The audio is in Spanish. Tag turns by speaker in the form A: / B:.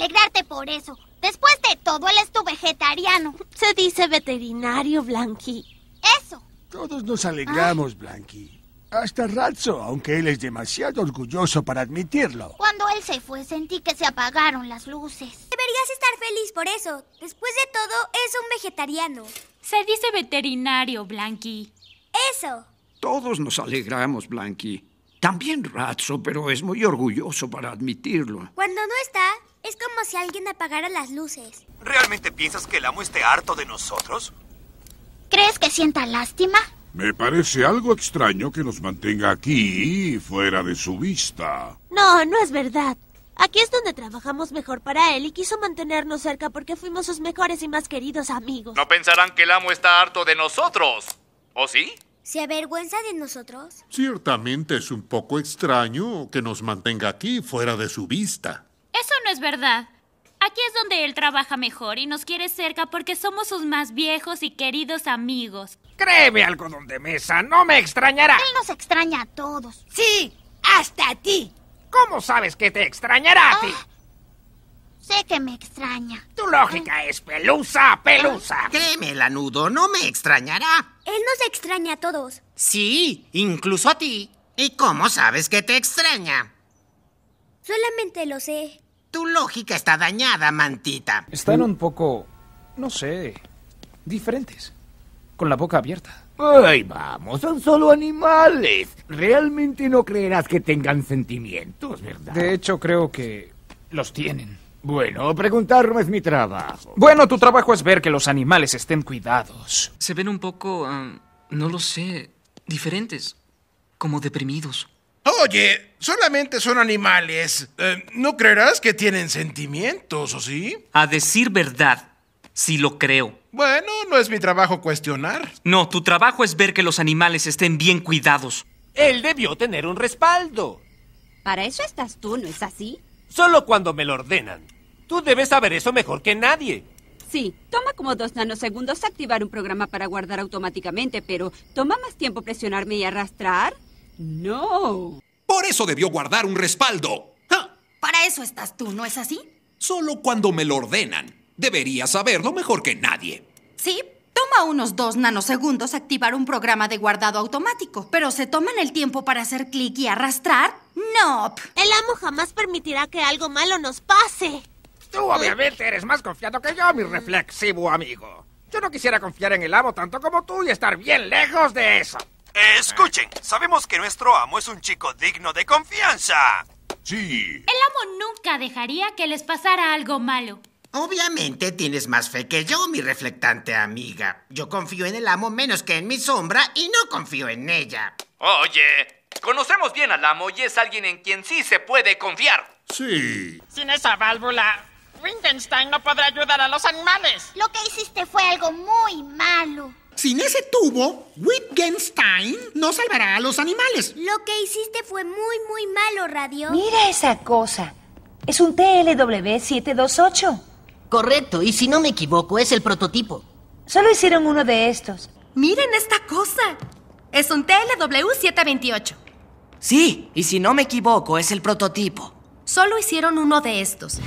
A: alegrarte por eso. Después de todo, él es tu vegetariano. Se dice veterinario, Blanqui. Eso. Todos nos alegramos, Blanqui. Hasta Ratso, aunque él es demasiado orgulloso para admitirlo. Cuando él se fue, sentí que se apagaron las luces. Deberías estar feliz por eso. Después de todo, es un vegetariano. Se dice veterinario, Blanqui. Eso. Todos nos alegramos, Blanqui. También Ratso, pero es muy orgulloso para admitirlo. Cuando no está, es como si alguien apagara las luces. ¿Realmente piensas que el amo esté harto de nosotros? ¿Crees que sienta lástima? Me parece algo extraño que nos mantenga aquí, fuera de su vista. No, no es verdad. Aquí es donde trabajamos mejor para él y quiso mantenernos cerca porque fuimos sus mejores y más queridos amigos. No pensarán que el amo está harto de nosotros, ¿o sí? ¿Se avergüenza de nosotros? Ciertamente es un poco extraño que nos mantenga aquí, fuera de su vista. Eso no es verdad. Aquí es donde él trabaja mejor y nos quiere cerca porque somos sus más viejos y queridos amigos. Créeme, algo de mesa, no me extrañará. Él nos extraña a todos. Sí, hasta a ti. ¿Cómo sabes que te extrañará a ti? Ah, Sé que me extraña. Tu lógica es pelusa, pelusa. Ah, créeme, lanudo no me extrañará. Él nos extraña a todos. Sí, incluso a ti. ¿Y cómo sabes que te extraña? Solamente lo sé. Tu lógica está dañada, mantita. Están un poco, no sé, diferentes. Con la boca abierta. Ay, vamos, son solo animales. Realmente no creerás que tengan sentimientos, ¿verdad? De hecho, creo que los tienen. Bueno, preguntar no es mi trabajo. Bueno, tu trabajo es ver que los animales estén cuidados. Se ven un poco, ah, no lo sé, diferentes, como deprimidos. Oye, solamente son animales. Eh, ¿No creerás que tienen sentimientos, o sí? A decir verdad, sí lo creo. Bueno, no es mi trabajo cuestionar. No, tu trabajo es ver que los animales estén bien cuidados. Él debió tener un respaldo. Para eso estás tú, ¿no es así? Solo cuando me lo ordenan. Tú debes saber eso mejor que nadie. Sí, toma como dos nanosegundos activar un programa para guardar automáticamente, pero ¿toma más tiempo presionarme y arrastrar? No. Por eso debió guardar un respaldo. Para eso estás tú, ¿no es así? Solo cuando me lo ordenan. Debería saberlo mejor que nadie. Sí, toma unos dos nanosegundos activar un programa de guardado automático, pero se toman el tiempo para hacer clic y arrastrar no. El amo jamás permitirá que algo malo nos pase. Tú obviamente eres más confiado que yo, mi reflexivo amigo. Yo no quisiera confiar en el amo tanto como tú y estar bien lejos de eso. escuchen, sabemos que nuestro amo es un chico digno de confianza. Sí. El amo nunca dejaría que les pasara algo malo. Obviamente tienes más fe que yo, mi reflectante amiga. Yo confío en el amo menos que en mi sombra y no confío en ella. Oye, Conocemos bien al amo y es alguien en quien sí se puede confiar. Sí. Sin esa válvula, Wittgenstein no podrá ayudar a los animales. Lo que hiciste fue algo muy malo. Sin ese tubo, Wittgenstein no salvará a los animales. Lo que hiciste fue muy, muy malo, Radio. Mira esa cosa. Es un TLW-728. Correcto, y si no me equivoco, es el prototipo. Solo hicieron uno de estos. Miren esta cosa. Es un TLW-728. Sí, y si no me equivoco, es el prototipo. Solo hicieron uno de estos.